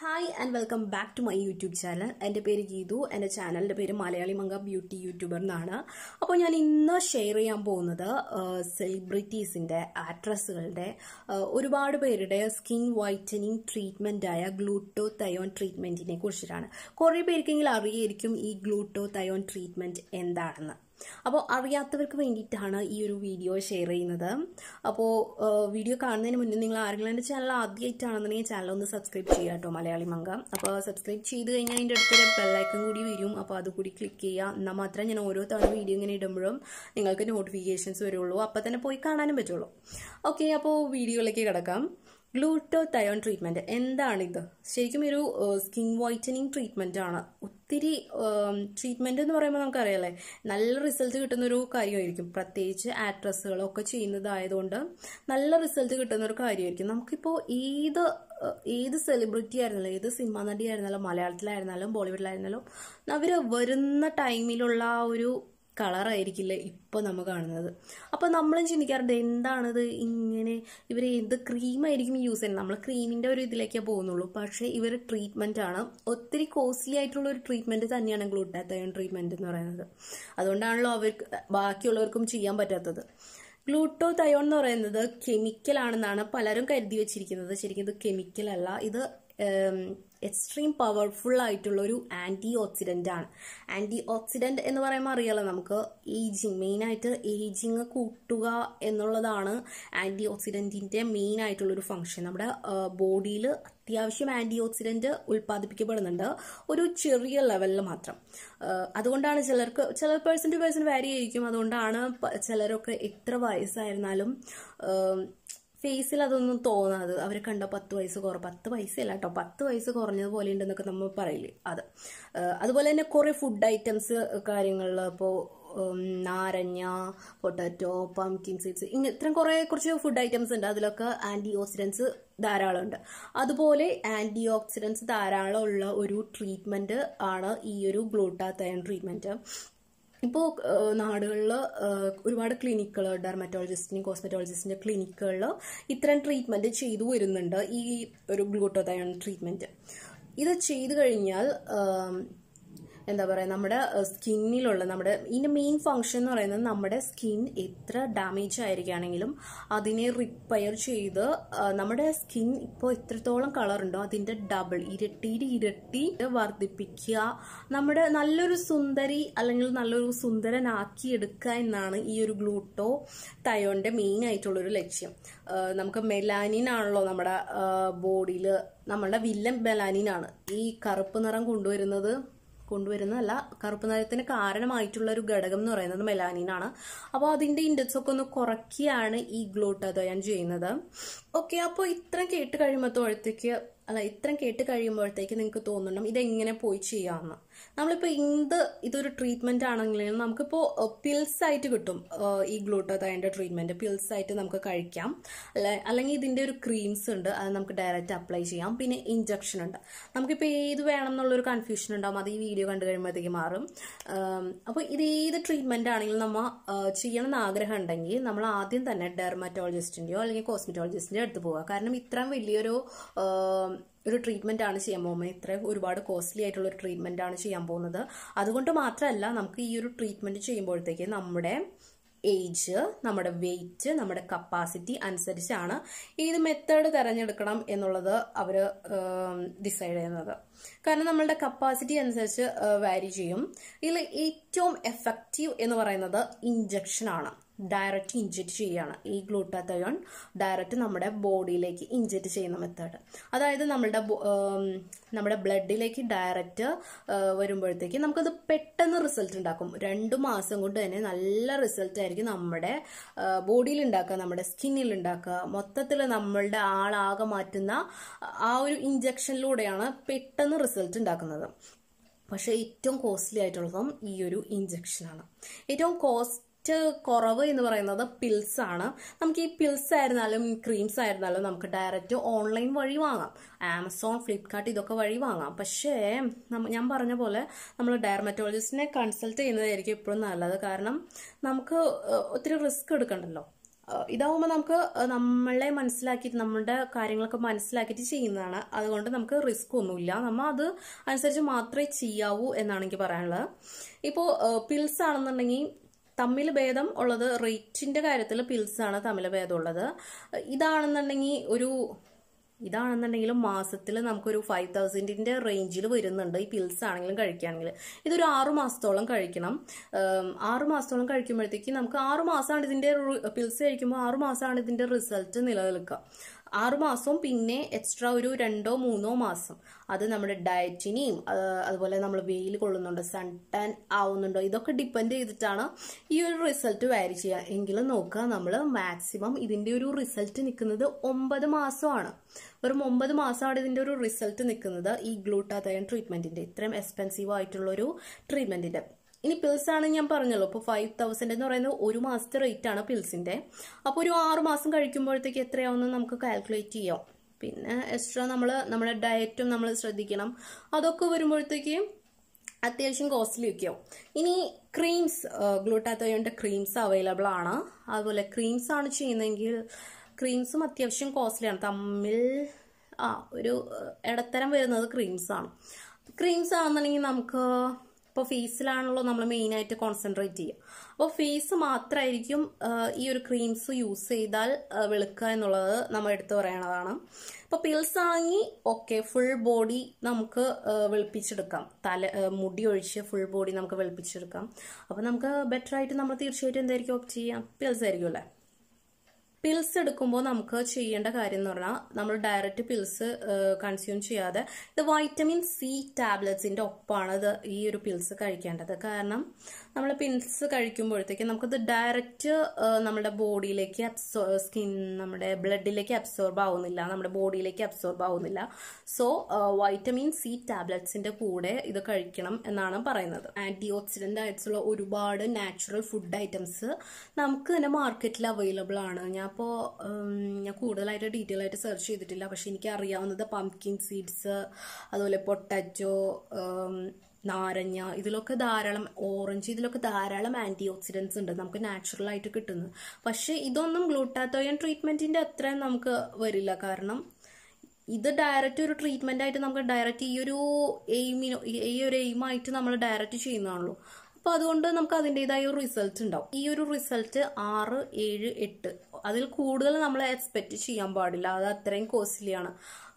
hi and welcome back to my YouTube channel എൻ്റെ പേര് ഗീതു എൻ്റെ ചാനലിൻ്റെ പേര് മലയാളി മംഗ ബ്യൂട്ടി യൂട്യൂബർ എന്നാണ് അപ്പോൾ ഞാൻ ഇന്ന് ഷെയർ ചെയ്യാൻ പോകുന്നത് സെലിബ്രിറ്റീസിൻ്റെ ആക്ട്രസ്സുകളുടെ ഒരുപാട് പേരുടെ സ്കിൻ വൈറ്റനിങ് ട്രീറ്റ്മെൻറ്റായ ഗ്ലൂട്ടോ തയോൺ ട്രീറ്റ്മെൻറ്റിനെ കുറിച്ചിട്ടാണ് കുറേ പേർക്കെങ്കിലും അറിയായിരിക്കും ഈ ഗ്ലൂട്ടോ തയോൺ ട്രീറ്റ്മെൻറ്റ് എന്താണെന്ന് അപ്പോൾ അറിയാത്തവർക്ക് വേണ്ടിയിട്ടാണ് ഈ ഒരു വീഡിയോ ഷെയർ ചെയ്യുന്നത് അപ്പോൾ വീഡിയോ കാണുന്നതിന് മുന്നേ നിങ്ങൾ ആരെങ്കിലും എൻ്റെ ചാനൽ ആദ്യമായിട്ടാണെന്നുണ്ടെങ്കിൽ ചാനൽ ഒന്ന് സബ്സ്ക്രൈബ് ചെയ്യുക കേട്ടോ മലയാളി മങ്ക അപ്പോൾ സബ്സ്ക്രൈബ് ചെയ്ത് കഴിഞ്ഞാൽ അതിൻ്റെ അടുത്ത് ബെല്ലൈക്കൺ കൂടി വരും അപ്പോൾ അതുകൂടി ക്ലിക്ക് ചെയ്യുക എന്നാൽ മാത്രമേ ഞാൻ ഓരോ തവണ വീഡിയോ ഇങ്ങനെ ഇടുമ്പോഴും നിങ്ങൾക്ക് നോട്ടിഫിക്കേഷൻസ് വരുള്ളൂ അപ്പോൾ തന്നെ പോയി കാണാനും പറ്റുള്ളൂ ഓക്കെ അപ്പോൾ വീഡിയോയിലേക്ക് കിടക്കാം ഗ്ലൂട്ടോ തയോൺ ട്രീറ്റ്മെൻറ്റ് എന്താണിത് ശരിക്കും ഒരു സ്കിൻ വൈറ്റനിങ് ട്രീറ്റ്മെൻ്റ് ആണ് ഒത്തിരി ട്രീറ്റ്മെൻ്റ് എന്ന് പറയുമ്പോൾ നമുക്കറിയാലേ നല്ല റിസൾട്ട് കിട്ടുന്നൊരു കാര്യമായിരിക്കും പ്രത്യേകിച്ച് ആക്ട്രസ്സുകളൊക്കെ ചെയ്യുന്നതായതുകൊണ്ട് നല്ല റിസൾട്ട് കിട്ടുന്നൊരു കാര്യമായിരിക്കും നമുക്കിപ്പോൾ ഏത് ഏത് സെലിബ്രിറ്റി ആയിരുന്നാലും ഏത് സിനിമാ നടിയായിരുന്നാലും മലയാളത്തിലായിരുന്നാലും ബോളിവുഡിലായിരുന്നാലും അവർ വരുന്ന ടൈമിലുള്ള ആ ഒരു കളറായിരിക്കില്ല ഇപ്പോൾ നമ്മൾ കാണുന്നത് അപ്പോൾ നമ്മളും ചിന്തിക്കാറുണ്ട് എന്താണത് ഇങ്ങനെ ഇവർ എന്ത് ക്രീമായിരിക്കും യൂസ് ചെയ്യുന്നത് നമ്മൾ ക്രീമിൻ്റെ ഒരു ഇതിലേക്കേ പോകുന്നുള്ളൂ പക്ഷേ ഇവർ ട്രീറ്റ്മെൻ്റ് ആണ് ഒത്തിരി കോസ്റ്റ്ലി ആയിട്ടുള്ള ഒരു ട്രീറ്റ്മെൻറ്റ് തന്നെയാണ് ഗ്ലൂട്ടാത്തയോൺ ട്രീറ്റ്മെൻ്റ് എന്ന് പറയുന്നത് അതുകൊണ്ടാണല്ലോ അവർക്ക് ബാക്കിയുള്ളവർക്കും ചെയ്യാൻ പറ്റാത്തത് ഗ്ലൂട്ടോ തയോൺ എന്ന് പറയുന്നത് കെമിക്കൽ ആണെന്നാണ് പലരും കരുതി വെച്ചിരിക്കുന്നത് ശരിക്കും ഇത് കെമിക്കൽ അല്ല ഇത് എക്സ്ട്രീം പവർഫുൾ ആയിട്ടുള്ള ഒരു ആൻറ്റി ഓക്സിഡൻ്റ് ആണ് ആൻറ്റി ഓക്സിഡൻ്റ് എന്ന് പറയുമ്പോൾ അറിയാലോ നമുക്ക് ഏജിങ് മെയിനായിട്ട് ഏജിങ് കൂട്ടുക എന്നുള്ളതാണ് ആൻറ്റി ഓക്സിഡൻറ്റിൻ്റെ മെയിൻ ആയിട്ടുള്ളൊരു ഫംഗ്ഷൻ നമ്മുടെ ബോഡിയിൽ അത്യാവശ്യം ആൻറ്റി ഓക്സിഡൻറ്റ് ഉൽപ്പാദിപ്പിക്കപ്പെടുന്നുണ്ട് ഒരു ചെറിയ ലെവലിൽ മാത്രം അതുകൊണ്ടാണ് ചിലർക്ക് ചില പേഴ്സൺ ടു പേഴ്സൺ വാരി ആയിരിക്കും അതുകൊണ്ടാണ് ചിലരൊക്കെ എത്ര വയസ്സായിരുന്നാലും ഫേസിൽ അതൊന്നും തോന്നാതെ അവരെ കണ്ട പത്ത് വയസ്സ് കുറവ് പത്ത് വയസ്സല്ല കേട്ടോ പത്ത് വയസ്സ് പോലെ ഉണ്ടെന്നൊക്കെ നമ്മൾ പറയില്ലേ അത് അതുപോലെ തന്നെ കുറേ ഫുഡ് ഐറ്റംസ് കാര്യങ്ങളിൽ ഇപ്പോൾ നാരങ്ങ പൊട്ടാറ്റോ പംകിൻ സീഡ്സ് ഇങ്ങനെ ഇത്രയും കുറേ കുറച്ച് ഫുഡ് ഐറ്റംസ് ഉണ്ട് അതിലൊക്കെ ആൻറ്റി ഓക്സിഡൻസ് ധാരാളമുണ്ട് അതുപോലെ ആൻറ്റി ഓക്സിഡൻസ് ധാരാളമുള്ള ഒരു ട്രീറ്റ്മെൻറ്റ് ആണ് ഈ ഒരു ഗ്ലൂട്ടാത്തയൺ ട്രീറ്റ്മെൻറ്റ് ഇപ്പോൾ നാടുകളിൽ ഒരുപാട് ക്ലിനിക്കുകൾ ഡെർമറ്റോളജിസ്റ്റിൻ്റെ കോസ്മെറ്റോളജിസ്റ്റിൻ്റെ ക്ലിനിക്കുകളിൽ ഇത്തരം ട്രീറ്റ്മെൻറ്റ് ചെയ്തു വരുന്നുണ്ട് ഈ ഒരു ഗ്ലൂട്ടോതയോൺ ട്രീറ്റ്മെൻറ്റ് ഇത് ചെയ്തു കഴിഞ്ഞാൽ എന്താ പറയുക നമ്മുടെ സ്കിന്നിലുള്ള നമ്മുടെ ഇതിൻ്റെ മെയിൻ ഫങ്ഷൻ എന്ന് പറയുന്നത് നമ്മുടെ സ്കിൻ എത്ര ഡാമേജ് ആയിരിക്കുകയാണെങ്കിലും അതിനെ റിപ്പയർ ചെയ്ത് നമ്മുടെ സ്കിൻ ഇപ്പോൾ എത്രത്തോളം കളർ ഉണ്ടോ അതിൻ്റെ ഡബിൾ ഇരട്ടിയുടെ ഇരട്ടി വർദ്ധിപ്പിക്കുക നമ്മുടെ നല്ലൊരു സുന്ദരി അല്ലെങ്കിൽ നല്ലൊരു സുന്ദരനാക്കി എടുക്കുക എന്നാണ് ഈ ഒരു ഗ്ലൂട്ടോ തയോൻ്റെ മെയിൻ ആയിട്ടുള്ളൊരു ലക്ഷ്യം നമുക്ക് മെലാനിൻ ആണല്ലോ നമ്മുടെ ബോഡിയിൽ നമ്മളുടെ വില്ലൻ മെലാനിനാണ് ഈ കറുപ്പ് നിറം കൊണ്ടുവരുന്നത് കൊണ്ടുവരുന്നതല്ല കറുപ്പ് നിറത്തിന് കാരണമായിട്ടുള്ള ഒരു ഘടകം എന്ന് പറയുന്നത് ആണ് അപ്പോൾ അതിൻ്റെ ഇൻഡെക്സ് ഒക്കെ ഒന്ന് കുറയ്ക്കുകയാണ് ഈ ഗ്ലൂട്ടാതോയാൻ ചെയ്യുന്നത് ഓക്കെ അപ്പോൾ ഇത്ര കേട്ട് കഴിയുമ്പോഴത്തേക്ക് അല്ല ഇത്രയും കേട്ട് കഴിയുമ്പോഴത്തേക്ക് നിങ്ങൾക്ക് തോന്നുന്നുണ്ടാവും ഇതെങ്ങനെ പോയി ചെയ്യാമെന്ന് നമ്മളിപ്പോൾ ഇന്ത് ഇതൊരു ട്രീറ്റ്മെന്റ് ആണെങ്കിലും നമുക്കിപ്പോൾ പിൽസ് ആയിട്ട് കിട്ടും ഈ ഗ്ലൂട്ടോതൈൻ്റെ ട്രീറ്റ്മെന്റ് പിൽസ് ആയിട്ട് നമുക്ക് കഴിക്കാം അല്ലെ അല്ലെങ്കിൽ ഇതിൻ്റെ ഒരു ക്രീംസ് ഉണ്ട് അത് നമുക്ക് ഡയറക്റ്റ് അപ്ലൈ ചെയ്യാം പിന്നെ ഇഞ്ചക്ഷൻ ഉണ്ട് നമുക്കിപ്പോൾ ഏത് വേണം എന്നുള്ളൊരു കൺഫ്യൂഷൻ ഉണ്ടാകും അത് ഈ വീഡിയോ കണ്ടു കഴിയുമ്പോഴത്തേക്ക് മാറും അപ്പോൾ ഇത് ഏത് ട്രീറ്റ്മെന്റ് ആണെങ്കിലും നമ്മൾ ചെയ്യണം എന്നാഗ്രഹം ഉണ്ടെങ്കിൽ നമ്മൾ ആദ്യം തന്നെ ഡെർമറ്റോളജിസ്റ്റിൻ്റെയോ അല്ലെങ്കിൽ കോസ്മെറ്റോളജിസ്റ്റിന്റെയോ അടുത്ത് പോവുക കാരണം ഇത്രയും വലിയൊരു ഒരു ട്രീറ്റ്മെന്റ് ആണ് ചെയ്യാൻ പോകുന്നത് ഇത്ര ഒരുപാട് കോസ്റ്റ്ലി ആയിട്ടുള്ള ഒരു ട്രീറ്റ്മെന്റ് ആണ് ചെയ്യാൻ പോകുന്നത് അതുകൊണ്ട് മാത്രമല്ല നമുക്ക് ഈ ഒരു ട്രീറ്റ്മെന്റ് ചെയ്യുമ്പോഴത്തേക്ക് നമ്മുടെ ഏജ് നമ്മുടെ വെയിറ്റ് നമ്മുടെ കപ്പാസിറ്റി അനുസരിച്ചാണ് ഏത് മെത്തേഡ് തിരഞ്ഞെടുക്കണം എന്നുള്ളത് അവർ ഡിസൈഡ് ചെയ്യുന്നത് കാരണം നമ്മളുടെ കപ്പാസിറ്റി അനുസരിച്ച് വാരി ചെയ്യും ഇതിൽ ഏറ്റവും എഫക്റ്റീവ് എന്ന് പറയുന്നത് ഇഞ്ചക്ഷൻ ആണ് ഡയറക്റ്റ് ഇഞ്ചക്ട് ചെയ്യുകയാണ് ഈ ഗ്ലൂട്ടാത്തയോൺ ഡയറക്റ്റ് നമ്മുടെ ബോഡിയിലേക്ക് ഇഞ്ചക്ട് ചെയ്യുന്ന മെത്തേഡ് അതായത് നമ്മളുടെ നമ്മുടെ ബ്ലഡിലേക്ക് ഡയറക്റ്റ് വരുമ്പോഴത്തേക്ക് നമുക്കത് പെട്ടെന്ന് റിസൾട്ട് ഉണ്ടാക്കും രണ്ട് മാസം കൊണ്ട് തന്നെ നല്ല റിസൾട്ട് ആയിരിക്കും നമ്മുടെ ബോഡിയിൽ ഉണ്ടാക്കുക നമ്മുടെ സ്കിന്നിൽ ഉണ്ടാക്കുക മൊത്തത്തിൽ നമ്മളുടെ ആളാകെ മാറ്റുന്ന ആ ഒരു ഇഞ്ചക്ഷനിലൂടെയാണ് പെട്ടെന്ന് റിസൾട്ട് ഉണ്ടാക്കുന്നത് പക്ഷേ ഏറ്റവും കോസ്റ്റ്ലി ആയിട്ടുള്ളതും ഈ ഒരു ഇഞ്ചക്ഷനാണ് ഏറ്റവും കോസ്റ്റ് മറ്റ് കുറവ് എന്ന് പറയുന്നത് പിൽസ് ആണ് നമുക്ക് ഈ പിൽസ് ആയിരുന്നാലും ക്രീംസ് ആയിരുന്നാലും നമുക്ക് ഡയറക്റ്റ് ഓൺലൈൻ വഴി വാങ്ങാം ആമസോൺ ഫ്ലിപ്കാർട്ട് ഇതൊക്കെ വഴി വാങ്ങാം പക്ഷേ ഞാൻ പറഞ്ഞ പോലെ നമ്മൾ ഡയർമറ്റോളജിസ്റ്റിനെ കൺസൾട്ട് ചെയ്യുന്നതായിരിക്കും എപ്പോഴും നല്ലത് കാരണം നമുക്ക് ഒത്തിരി റിസ്ക് എടുക്കണ്ടല്ലോ ഇതാവുമ്പോൾ നമുക്ക് നമ്മളെ മനസ്സിലാക്കിയിട്ട് നമ്മുടെ കാര്യങ്ങളൊക്കെ മനസ്സിലാക്കിയിട്ട് ചെയ്യുന്നതാണ് അതുകൊണ്ട് നമുക്ക് റിസ്ക് ഒന്നുമില്ല നമ്മൾ അത് അനുസരിച്ച് മാത്രമേ ചെയ്യാവൂ എന്നാണ് എനിക്ക് പറയാനുള്ളത് ഇപ്പോൾ പിൽസ് ആണെന്നുണ്ടെങ്കിൽ തമ്മിൽ ഭേദം ഉള്ളത് റേറ്റിന്റെ കാര്യത്തിൽ പിൽസാണ് തമ്മിൽ ഭേദമുള്ളത് ഇതാണെന്നുണ്ടെങ്കിൽ ഒരു ഇതാണെന്നുണ്ടെങ്കിലും മാസത്തിൽ നമുക്കൊരു ഫൈവ് തൗസൻഡിന്റെ റേഞ്ചിൽ വരുന്നുണ്ട് ഈ പിൽസ് ആണെങ്കിലും കഴിക്കുകയാണെങ്കിൽ ഇതൊരു ആറു മാസത്തോളം കഴിക്കണം ആറു മാസത്തോളം കഴിക്കുമ്പോഴത്തേക്ക് നമുക്ക് ആറു മാസമാണ് ഇതിന്റെ പിൽസ് കഴിക്കുമ്പോൾ ആറു മാസമാണ് ഇതിന്റെ റിസൾട്ട് നിലനിൽക്കുക ആറുമാസവും പിന്നെ എക്സ്ട്രാ ഒരു രണ്ടോ മൂന്നോ മാസം അത് നമ്മുടെ ഡയറ്റിനെയും അതുപോലെ നമ്മൾ വെയിൽ കൊള്ളുന്നുണ്ടോ സൺ ടാൻ ആവുന്നുണ്ടോ ഇതൊക്കെ ഡിപ്പെൻഡ് ചെയ്തിട്ടാണ് ഈ ഒരു റിസൾട്ട് വാരി ചെയ്യുക എങ്കിലും നോക്കുക നമ്മൾ മാക്സിമം ഇതിൻ്റെ ഒരു റിസൾട്ട് നിൽക്കുന്നത് ഒമ്പത് മാസമാണ് വെറും ഒമ്പത് മാസമാണ് ഇതിൻ്റെ ഒരു റിസൾട്ട് നിൽക്കുന്നത് ഈ ഗ്ലൂട്ടാതയൻ ട്രീറ്റ്മെൻറ്റിൻ്റെ ഇത്രയും എക്സ്പെൻസീവ് ആയിട്ടുള്ളൊരു ട്രീറ്റ്മെൻറ്റിൻ്റെ ഇനി പിൽസ് ആണ് ഞാൻ പറഞ്ഞല്ലോ അപ്പോൾ ഫൈവ് തൗസൻഡ് എന്ന് പറയുന്നത് ഒരു മാസത്തെ റേറ്റ് ആണ് പിൽസിൻ്റെ അപ്പോൾ ഒരു ആറ് മാസം കഴിക്കുമ്പോഴത്തേക്ക് എത്രയാവുമെന്ന് നമുക്ക് കാൽക്കുലേറ്റ് ചെയ്യാം പിന്നെ എക്സ്ട്രാ നമ്മൾ നമ്മുടെ ഡയറ്റും നമ്മൾ ശ്രദ്ധിക്കണം അതൊക്കെ വരുമ്പോഴത്തേക്ക് അത്യാവശ്യം കോസ്റ്റ്ലി ഒക്കെയാവും ഇനി ക്രീംസ് ഗ്ലൂട്ടാത്തോയുടെ ക്രീംസ് അവൈലബിൾ ആണ് അതുപോലെ ക്രീംസ് ആണ് ചെയ്യുന്നതെങ്കിൽ ക്രീംസും അത്യാവശ്യം കോസ്റ്റ്ലിയാണ് തമ്മിൽ ആ ഒരു ഇടത്തരം വരുന്നത് ആണ് ക്രീംസ് ആണെന്നുണ്ടെങ്കിൽ നമുക്ക് ഇപ്പോൾ ഫേസിലാണല്ലോ നമ്മൾ മെയിനായിട്ട് കോൺസെൻട്രേറ്റ് ചെയ്യുക അപ്പോൾ ഫേസ് മാത്രമായിരിക്കും ഈ ഒരു ക്രീംസ് യൂസ് ചെയ്താൽ വെളുക്കുക എന്നുള്ളത് നമ്മൾ എടുത്തു പറയണതാണ് അപ്പോൾ പിൽസ് ആണെങ്കിൽ ഓക്കെ ഫുൾ ബോഡി നമുക്ക് വെളുപ്പിച്ചെടുക്കാം തല മുടി ഒഴിച്ച് ഫുൾ ബോഡി നമുക്ക് വെളുപ്പിച്ചെടുക്കാം അപ്പോൾ നമുക്ക് ബെറ്റർ ആയിട്ട് നമ്മൾ തീർച്ചയായിട്ടും എന്തായിരിക്കും ഓപ്റ്റ് ചെയ്യാം പിൽസ് ആയിരിക്കും അല്ലേ പിൽസ് എടുക്കുമ്പോൾ നമുക്ക് ചെയ്യേണ്ട കാര്യം എന്ന് പറഞ്ഞാൽ നമ്മൾ ഡയറക്റ്റ് പിൽസ് കൺസ്യൂം ചെയ്യാതെ ഇത് വൈറ്റമിൻ സി ടാബ്ലറ്റ്സിന്റെ ഒപ്പമാണ് ഇത് ഈ ഒരു പിൽസ് കഴിക്കേണ്ടത് കാരണം നമ്മൾ പിൻസ് കഴിക്കുമ്പോഴത്തേക്ക് നമുക്കത് ഡയറക്റ്റ് നമ്മുടെ ബോഡിയിലേക്ക് അബ്സോ സ്കിൻ നമ്മുടെ ബ്ലഡിലേക്ക് അബ്സോർബ് ആവുന്നില്ല നമ്മുടെ ബോഡിയിലേക്ക് അബ്സോർബ് ആവുന്നില്ല സോ വൈറ്റമിൻ സി ടാബ്ലറ്റ്സിന്റെ കൂടെ ഇത് കഴിക്കണം എന്നാണ് പറയുന്നത് ആന്റി ഓക്സിഡന്റ് ആയിട്ടുള്ള ഒരുപാട് നാച്ചുറൽ ഫുഡ് ഐറ്റംസ് നമുക്ക് തന്നെ മാർക്കറ്റിൽ അവൈലബിൾ ആണ് ഞാൻ ഇപ്പോൾ ഞാൻ കൂടുതലായിട്ട് ഡീറ്റെയിൽ ആയിട്ട് സെർച്ച് ചെയ്തിട്ടില്ല പക്ഷെ എനിക്ക് അറിയാവുന്നത് പംകിൻ സീഡ്സ് അതുപോലെ പൊട്ടാറ്റോ നാരങ്ങ ഇതിലൊക്കെ ധാരാളം ഓറഞ്ച് ഇതിലൊക്കെ ധാരാളം ആന്റി ഓക്സിഡൻസ് ഉണ്ട് നമുക്ക് നാച്ചുറൽ ആയിട്ട് കിട്ടുന്നത് പക്ഷേ ഇതൊന്നും ഗ്ലൂട്ടാത്തോയൻ ട്രീറ്റ്മെന്റിന്റെ അത്രയും നമുക്ക് വരില്ല കാരണം ഇത് ഡയറക്റ്റ് ഒരു ട്രീറ്റ്മെന്റ് ആയിട്ട് നമുക്ക് ഡയറക്റ്റ് ഈ ഒരു എയിമിന് ഈ ഒരു എയിമായിട്ട് നമ്മൾ ഡയറക്റ്റ് ചെയ്യുന്നതാണല്ലോ അപ്പൊ അതുകൊണ്ട് നമുക്ക് അതിൻ്റെതായ ഒരു റിസൾട്ട് ഉണ്ടാവും ഈ ഒരു റിസൾട്ട് ആറ് ഏഴ് എട്ട് അതിൽ കൂടുതൽ നമ്മൾ എക്സ്പെക്റ്റ് ചെയ്യാൻ പാടില്ല അത് അത്രയും കോസ്റ്റ്ലിയാണ്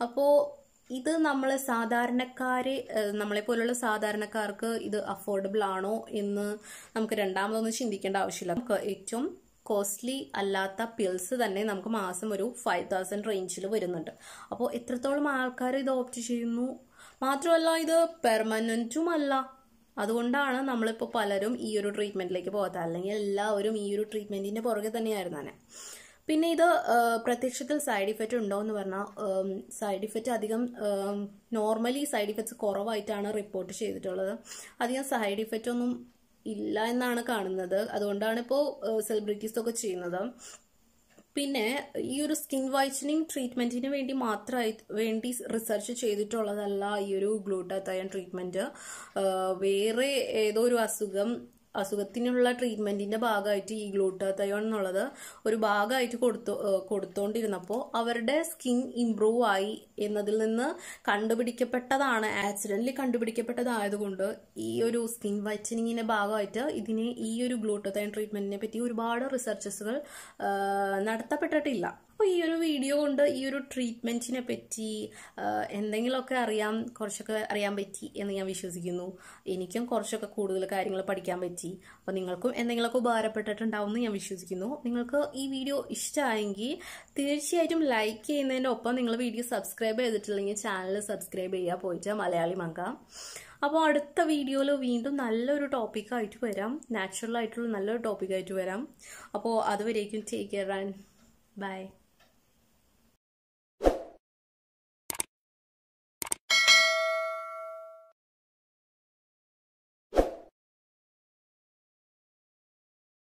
അപ്പോൾ ഇത് നമ്മൾ സാധാരണക്കാരെ നമ്മളെ പോലുള്ള സാധാരണക്കാർക്ക് ഇത് അഫോർഡബിൾ ആണോ എന്ന് നമുക്ക് രണ്ടാമതൊന്നും ചിന്തിക്കേണ്ട ആവശ്യമില്ല നമുക്ക് ഏറ്റവും കോസ്റ്റ്ലി അല്ലാത്ത പിൽസ് തന്നെ നമുക്ക് മാസം ഒരു ഫൈവ് തൗസൻഡ് റേഞ്ചിൽ വരുന്നുണ്ട് അപ്പോൾ എത്രത്തോളം ആൾക്കാർ ഇത് ഓപ്റ്റ് ചെയ്യുന്നു മാത്രമല്ല ഇത് പെർമനൻറ്റും അല്ല അതുകൊണ്ടാണ് നമ്മളിപ്പോൾ പലരും ഈ ഒരു ട്രീറ്റ്മെൻറ്റിലേക്ക് പോകാത്തത് അല്ലെങ്കിൽ എല്ലാവരും ഈ ഒരു ട്രീറ്റ്മെൻറ്റിൻ്റെ പുറകെ തന്നെയായിരുന്നു തന്നെ പിന്നെ ഇത് പ്രത്യക്ഷത്തിൽ സൈഡ് ഇഫക്റ്റ് ഉണ്ടോ എന്ന് പറഞ്ഞാൽ സൈഡ് ഇഫക്റ്റ് അധികം നോർമലി സൈഡ് ഇഫക്ട്സ് കുറവായിട്ടാണ് റിപ്പോർട്ട് ചെയ്തിട്ടുള്ളത് അധികം സൈഡ് ഇഫക്റ്റ് ഒന്നും ഇല്ല എന്നാണ് കാണുന്നത് അതുകൊണ്ടാണ് ഇപ്പോൾ സെലിബ്രിറ്റീസൊക്കെ ഒക്കെ ചെയ്യുന്നത് പിന്നെ ഈ ഒരു സ്കിൻ വൈറ്റനിങ് ട്രീറ്റ്മെന്റിന് വേണ്ടി മാത്രമായി വേണ്ടി റിസർച്ച് ചെയ്തിട്ടുള്ളതല്ല ഈ ഒരു ഗ്ലൂട്ടാത്തയൻ ട്രീറ്റ്മെന്റ് വേറെ ഏതോ ഒരു അസുഖം അസുഖത്തിനുള്ള ട്രീറ്റ്മെന്റിന്റെ ഭാഗമായിട്ട് ഈ ഗ്ലൂട്ടാത്തയോൺ എന്നുള്ളത് ഒരു ഭാഗമായിട്ട് കൊടുത്തു കൊടുത്തോണ്ടിരുന്നപ്പോൾ അവരുടെ സ്കിൻ ഇംപ്രൂവ് ആയി എന്നതിൽ നിന്ന് കണ്ടുപിടിക്കപ്പെട്ടതാണ് ആക്സിഡന്റലി കണ്ടുപിടിക്കപ്പെട്ടതായതുകൊണ്ട് ഈ ഒരു സ്കിൻ വൈറ്റനിങ്ങിന്റെ ഭാഗമായിട്ട് ഇതിനെ ഈ ഒരു ഗ്ലൂട്ടോത്തൈൻ ട്രീറ്റ്മെന്റിനെ പറ്റി ഒരുപാട് റിസർച്ചസുകൾ നടത്തപ്പെട്ടിട്ടില്ല അപ്പോൾ ഈ ഒരു വീഡിയോ കൊണ്ട് ഈ ഒരു ട്രീറ്റ്മെൻറ്റിനെ പറ്റി എന്തെങ്കിലുമൊക്കെ അറിയാം കുറച്ചൊക്കെ അറിയാൻ പറ്റി എന്ന് ഞാൻ വിശ്വസിക്കുന്നു എനിക്കും കുറച്ചൊക്കെ കൂടുതൽ കാര്യങ്ങൾ പഠിക്കാൻ പറ്റി അപ്പോൾ നിങ്ങൾക്കും എന്തെങ്കിലുമൊക്കെ ഉപകാരപ്പെട്ടിട്ടുണ്ടാവും എന്ന് ഞാൻ വിശ്വസിക്കുന്നു നിങ്ങൾക്ക് ഈ വീഡിയോ ഇഷ്ടമായെങ്കിൽ തീർച്ചയായിട്ടും ലൈക്ക് ചെയ്യുന്നതിൻ്റെ ഒപ്പം നിങ്ങൾ വീഡിയോ സബ്സ്ക്രൈബ് ചെയ്തിട്ടില്ലെങ്കിൽ ചാനൽ സബ്സ്ക്രൈബ് ചെയ്യുക പോയിട്ട് മലയാളി മങ്ക അപ്പോൾ അടുത്ത വീഡിയോയിൽ വീണ്ടും നല്ലൊരു ടോപ്പിക്കായിട്ട് വരാം നാച്ചുറൽ ആയിട്ടുള്ള നല്ലൊരു ടോപ്പിക്കായിട്ട് വരാം അപ്പോൾ അതുവരേക്കും ടേക്ക് കെയർ ആൻഡ് ബൈ